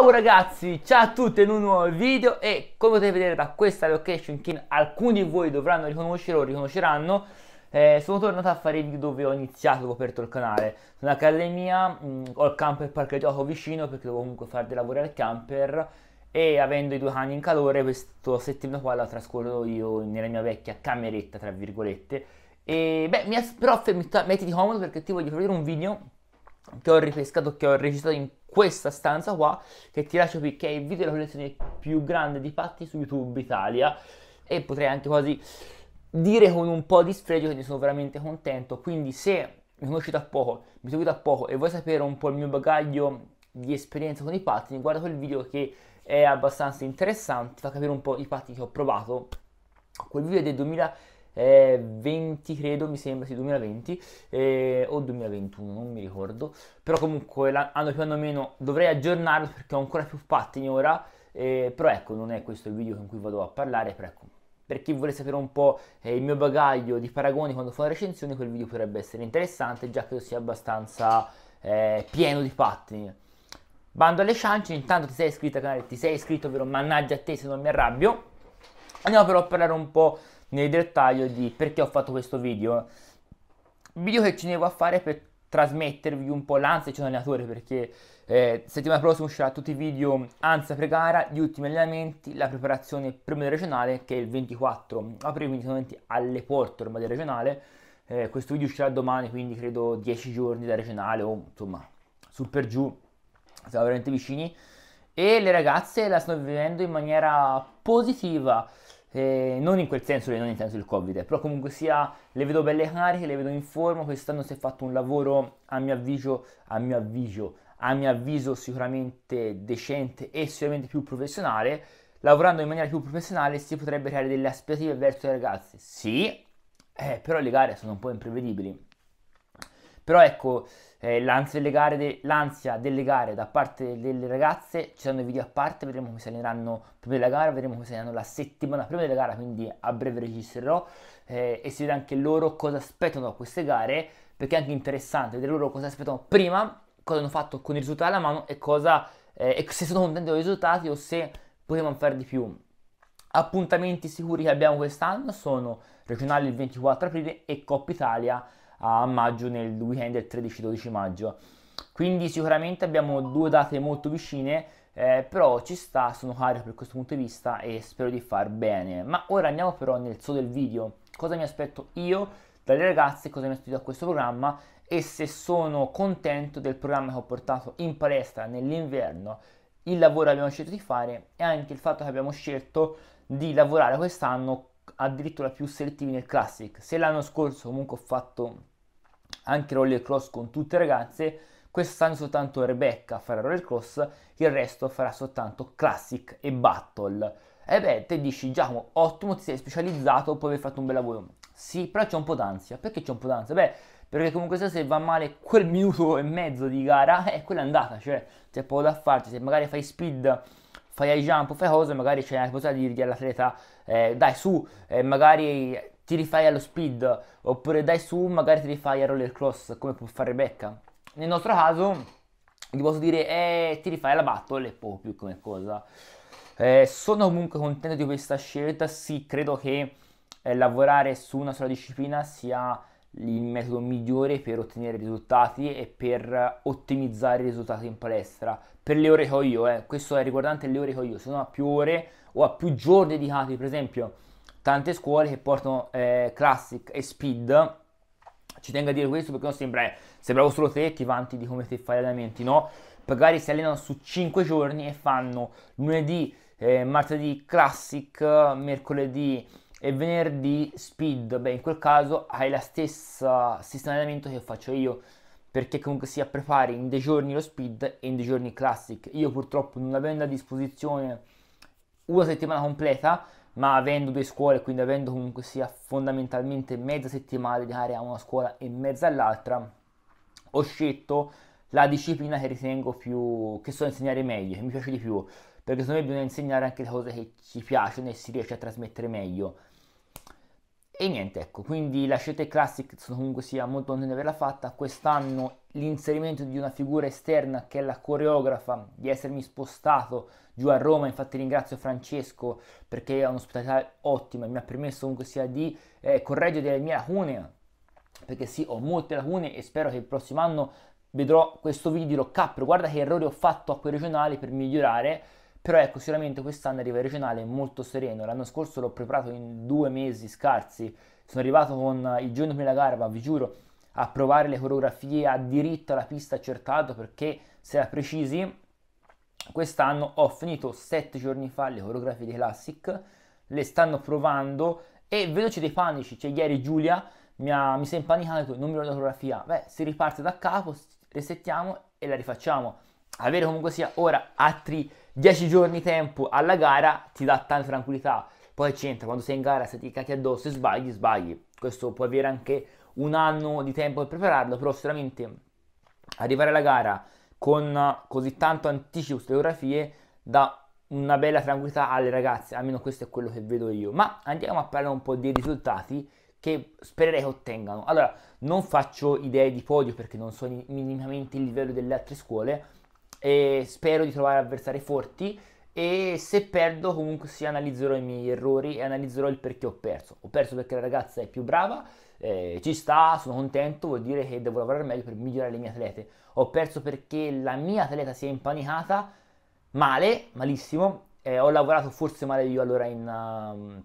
Ciao ragazzi, ciao a tutti in un nuovo video e come potete vedere da questa location che alcuni di voi dovranno riconoscere o riconosceranno eh, sono tornato a fare i video dove ho iniziato, ho aperto il canale sono a casa mia, mh, mm, ho il camper parcheggiato vicino perché devo comunque fare dei lavori al camper e avendo i due cani in calore questa settimana qua la trascorro io nella mia vecchia cameretta tra virgolette e beh, mi però mettiti comodo perché ti voglio vedere un video che ho ripescato, che ho registrato in questa stanza qua che ti lascio qui che è il video della collezione più grande di patti su YouTube Italia e potrei anche quasi dire con un po' di sfregio che ne sono veramente contento quindi se mi conoscete a poco, mi seguite a poco e vuoi sapere un po' il mio bagaglio di esperienza con i patti guarda quel video che è abbastanza interessante, fa capire un po' i patti che ho provato. Quel video è del 2000 20 credo mi sembra, sì 2020 eh, o 2021 non mi ricordo però comunque l'anno più o meno dovrei aggiornarlo perché ho ancora più pattini ora eh, però ecco non è questo il video con cui vado a parlare però ecco per chi vuole sapere un po' eh, il mio bagaglio di paragoni quando fa la recensione quel video potrebbe essere interessante già che sia abbastanza eh, pieno di pattini Bando alle ciance, intanto ti sei iscritto al canale, ti sei iscritto, ovvero mannaggia a te se non mi arrabbio. Andiamo però a parlare un po' nel dettaglio di perché ho fatto questo video. Video che ci devo fare per trasmettervi un po' l'ansia di un allenatore perché eh, settimana prossima uscirà tutti i video ansia pre-gara, gli ultimi allenamenti, la preparazione prima del regionale che è il 24 aprile, quindi sono alle porte ormai del regionale. Eh, questo video uscirà domani, quindi credo 10 giorni da regionale o insomma su per giù, siamo veramente vicini. E le ragazze la stanno vivendo in maniera positiva. Eh, non in quel senso, non in senso del Covid, però comunque sia le vedo belle cariche, le vedo in forma, quest'anno si è fatto un lavoro a mio avviso, a mio avviso, a mio avviso sicuramente decente e sicuramente più professionale. Lavorando in maniera più professionale si potrebbe creare delle aspettative verso i ragazzi, sì, eh, però le gare sono un po' imprevedibili però ecco, eh, l'ansia, delle gare, de- l'ansia, delle gare da parte delle ragazze, ci saranno video a parte, vedremo come si alleneranno prima della gara, vedremo come si alleneranno la settimana prima della gara, quindi a breve registrerò eh, e si vede anche loro cosa aspettano da queste gare, perché è anche interessante vedere loro cosa aspettano prima, cosa hanno fatto con i risultati alla mano e, cosa, eh, e se sono contenti dei risultati o se potevano fare di più. Appuntamenti sicuri che abbiamo quest'anno sono regionali il 24 aprile e Coppa Italia a maggio nel weekend del 13-12 maggio. Quindi sicuramente abbiamo due date molto vicine, eh, però ci sta, sono carico per questo punto di vista e spero di far bene. Ma ora andiamo però nel suo del video, cosa mi aspetto io dalle ragazze, cosa mi aspetto da questo programma e se sono contento del programma che ho portato in palestra nell'inverno, il lavoro che abbiamo scelto di fare e anche il fatto che abbiamo scelto di lavorare quest'anno addirittura più selettivi nel classic. Se l'anno scorso comunque ho fatto anche roller cross con tutte le ragazze, quest'anno soltanto Rebecca farà roller cross, il resto farà soltanto classic e battle. E beh, te dici Giacomo, ottimo, ti sei specializzato, puoi aver fatto un bel lavoro. Sì, però c'è un po' d'ansia. Perché c'è un po' d'ansia? Beh, perché comunque se va male quel minuto e mezzo di gara, è eh, quella andata, cioè c'è poco da farci, se magari fai speed fai high jump, fai cose, magari c'è la possibilità di dirgli all'atleta eh, dai su, eh, magari ti rifai allo speed, oppure dai su, magari ti rifai a roller cross, come può fare Becca. Nel nostro caso, ti posso dire, eh, ti rifai alla battle e poco più come cosa. Eh, sono comunque contento di questa scelta, sì, credo che eh, lavorare su una sola disciplina sia il metodo migliore per ottenere risultati e per ottimizzare i risultati in palestra per le ore che ho io, eh. questo è riguardante le ore che ho io, se no a più ore o a più giorni dedicati, per esempio tante scuole che portano eh, Classic e Speed. Ci tengo a dire questo perché non sembra, eh, sembravo solo te che vanti di come te fai allenamenti, no? Magari si allenano su 5 giorni e fanno lunedì, eh, martedì Classic, mercoledì e venerdì Speed. Beh, in quel caso hai la stessa stesso allenamento che faccio io perché comunque si prepari in dei giorni lo speed e in dei giorni classic. Io purtroppo non avendo a disposizione una settimana completa ma avendo due scuole, quindi avendo comunque sia fondamentalmente mezza settimana dedicare a una scuola e mezza all'altra, ho scelto la disciplina che ritengo più che so insegnare meglio, che mi piace di più, perché secondo me bisogna insegnare anche le cose che ci piacciono e si riesce a trasmettere meglio. E niente, ecco, quindi la Scete Classic sono comunque sia molto contento di averla fatta. Quest'anno l'inserimento di una figura esterna che è la coreografa, di essermi spostato giù a Roma, infatti ringrazio Francesco perché è un'ospitalità ottima, e mi ha permesso comunque sia di eh, correggere le mie lacune, perché sì, ho molte lacune e spero che il prossimo anno vedrò questo video e dirò, cappero, guarda che errori ho fatto a quei regionali per migliorare però ecco sicuramente quest'anno arriva il regionale molto sereno, l'anno scorso l'ho preparato in due mesi scarsi, sono arrivato con il giorno prima della gara, ma vi giuro, a provare le coreografie a diritto alla pista accertato perché se la precisi, quest'anno ho finito sette giorni fa le coreografie di Classic, le stanno provando e veloci dei panici, cioè ieri Giulia mi, ha, mi si è impanicato, non mi ho la coreografia, beh si riparte da capo, resettiamo e la rifacciamo, avere comunque sia ora altri 10 giorni tempo alla gara ti dà tanta tranquillità. Poi c'entra, quando sei in gara, se ti cacchi addosso e sbagli, sbagli. Questo può avere anche un anno di tempo per prepararlo, però sicuramente arrivare alla gara con così tanto anticipo sulle coreografie dà una bella tranquillità alle ragazze, almeno questo è quello che vedo io. Ma andiamo a parlare un po' dei risultati che spererei ottengano. Allora, non faccio idee di podio perché non so minimamente il livello delle altre scuole, e spero di trovare avversari forti e se perdo comunque sì analizzerò i miei errori e analizzerò il perché ho perso. Ho perso perché la ragazza è più brava, eh, ci sta, sono contento, vuol dire che devo lavorare meglio per migliorare le mie atlete. Ho perso perché la mia atleta si è impanicata male, malissimo, eh, ho lavorato forse male io allora in, uh,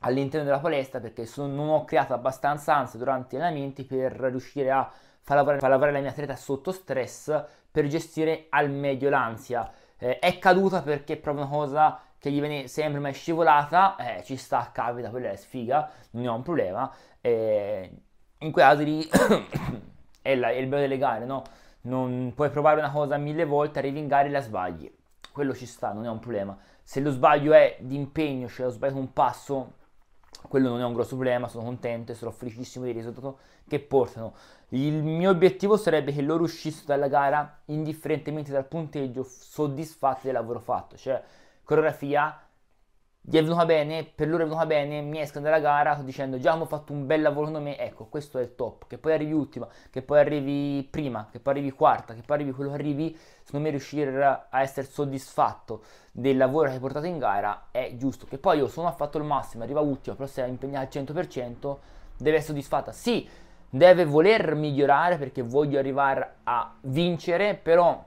all'interno della palestra perché sono, non ho creato abbastanza ansia durante gli allenamenti per riuscire a far lavorare, far lavorare la mia atleta sotto stress per gestire al meglio l'ansia. Eh, è caduta perché è proprio una cosa che gli viene sempre mai scivolata, eh, ci sta, capita, quella è sfiga, non è un problema. Eh, in quei casi lì è, la, è, il bello delle gare, no? Non puoi provare una cosa mille volte, arrivi in gara e la sbagli. Quello ci sta, non è un problema. Se lo sbaglio è di impegno, cioè lo sbaglio un passo, quello non è un grosso problema, sono contento e sarò felicissimo del risultato che portano. Il mio obiettivo sarebbe che loro uscissero dalla gara indifferentemente dal punteggio soddisfatti del lavoro fatto, cioè coreografia gli è venuta bene, per loro è venuta bene, mi escono dalla gara dicendo già abbiamo fatto un bel lavoro secondo me, ecco questo è il top, che poi arrivi ultima, che poi arrivi prima, che poi arrivi quarta, che poi arrivi quello che arrivi, secondo me riuscire a essere soddisfatto del lavoro che hai portato in gara è giusto, che poi io sono fatto il massimo, arriva ultima, però se è impegnata al 100% deve essere soddisfatta, sì, deve voler migliorare perché voglio arrivare a vincere, però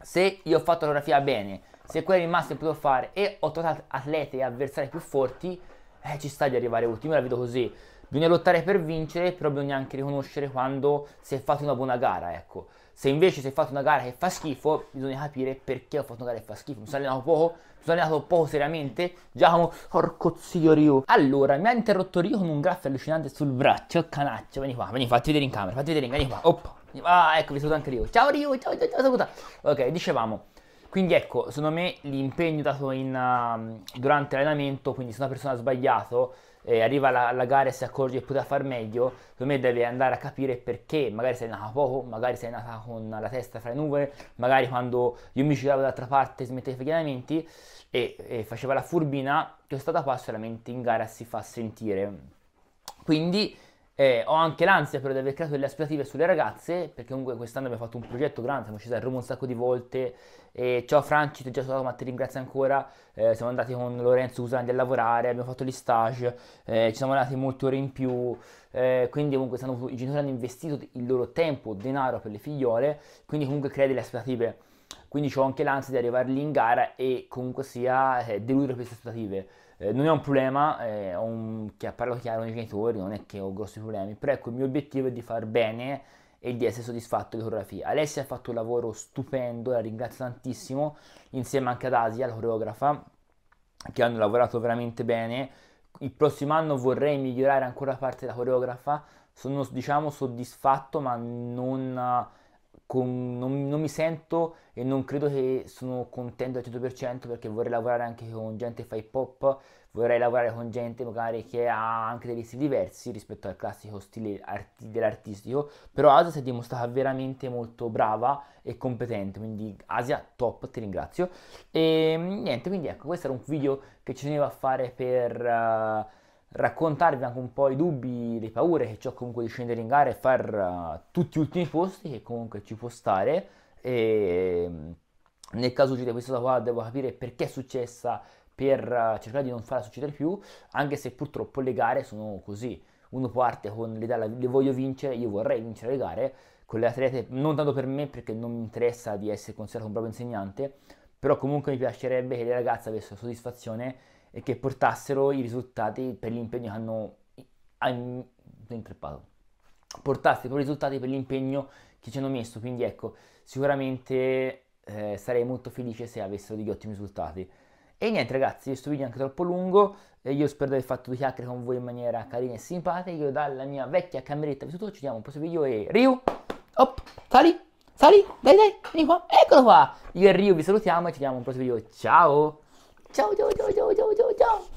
se io ho fatto la fotografia bene, se quella è rimasto potevo fare e ho trovato atleti e avversari più forti, eh, ci sta di arrivare ultimo, la vedo così. Bisogna lottare per vincere, però bisogna anche riconoscere quando si è fatta una buona gara, ecco. Se invece si è fatta una gara che fa schifo, bisogna capire perché ho fatto una gara che fa schifo. Mi sono allenato poco, mi sono allenato poco seriamente. Giacomo, porco zio Ryu. Allora, mi ha interrotto Ryu con un graffio allucinante sul braccio, canaccio. Vieni qua, vieni qua, fatti vedere in camera, fatti vedere, in, camera, vieni qua. Oppa. Ah, ecco, vi saluto anche Ryu. Ciao Ryu, ciao, ciao, ciao, saluta. Ok, dicevamo. Quindi ecco, secondo me l'impegno dato in, um, durante l'allenamento, quindi se una persona ha sbagliato, eh, arriva alla, alla, gara e si accorge che poteva far meglio, secondo me deve andare a capire perché, magari sei nata poco, magari sei nata con la testa fra le nuvole, magari quando io mi giravo dall'altra parte smettevo gli allenamenti e, e faceva la furbina, questa cosa qua solamente in gara si fa sentire. Quindi eh, ho anche l'ansia però di aver creato delle aspettative sulle ragazze, perché comunque quest'anno abbiamo fatto un progetto grande, siamo scesi a Roma un sacco di volte. E ciao Franci, ti ho già salutato, ma ti ringrazio ancora. Eh, siamo andati con Lorenzo Usandi a lavorare, abbiamo fatto gli stage, eh, ci siamo andati molte ore in più. Eh, quindi comunque stanno, i genitori hanno investito il loro tempo, denaro per le figliole, quindi comunque crea delle aspettative quindi ho anche l'ansia di arrivare lì in gara e comunque sia eh, deludere queste aspettative. Eh, non è un problema, eh, ho un, parlo chiaro con i genitori, non è che ho grossi problemi, però ecco il mio obiettivo è di far bene e di essere soddisfatto di coreografia. Alessia ha fatto un lavoro stupendo, la ringrazio tantissimo, insieme anche ad Asia, la coreografa, che hanno lavorato veramente bene. Il prossimo anno vorrei migliorare ancora la parte della coreografa, sono diciamo soddisfatto ma non con, non, non, mi sento e non credo che sono contento al 100% perché vorrei lavorare anche con gente che fa hip hop, vorrei lavorare con gente magari che ha anche degli stili diversi rispetto al classico stile arti- dell'artistico, però Asia si è dimostrata veramente molto brava e competente, quindi Asia top, ti ringrazio. E ehm, niente, quindi ecco, questo era un video che ci veniva a fare per... Uh, raccontarvi anche un po' i dubbi, le paure che ho comunque di scendere in gara e far uh, tutti gli ultimi posti che comunque ci può stare e mm, nel caso di questa cosa qua devo capire perché è successa per uh, cercare di non farla succedere più anche se purtroppo le gare sono così uno parte con l'idea le voglio vincere, io vorrei vincere le gare con le atlete non tanto per me perché non mi interessa di essere considerato un proprio insegnante però comunque mi piacerebbe che le ragazze avessero soddisfazione e che portassero i risultati per l'impegno che hanno intreppato portassero i risultati per l'impegno che ci hanno messo quindi ecco sicuramente eh, sarei molto felice se avessero degli ottimi risultati e niente ragazzi questo video è anche troppo lungo e io spero di aver fatto due chiacchiere con voi in maniera carina e simpatica io dalla mia vecchia cameretta vi saluto ci vediamo un prossimo video e Ryu op sali Sali, dai, dai, vieni qua, eccolo qua! Io e Ryu vi salutiamo e ci vediamo al prossimo video. Ciao! 叫叫叫叫叫叫叫！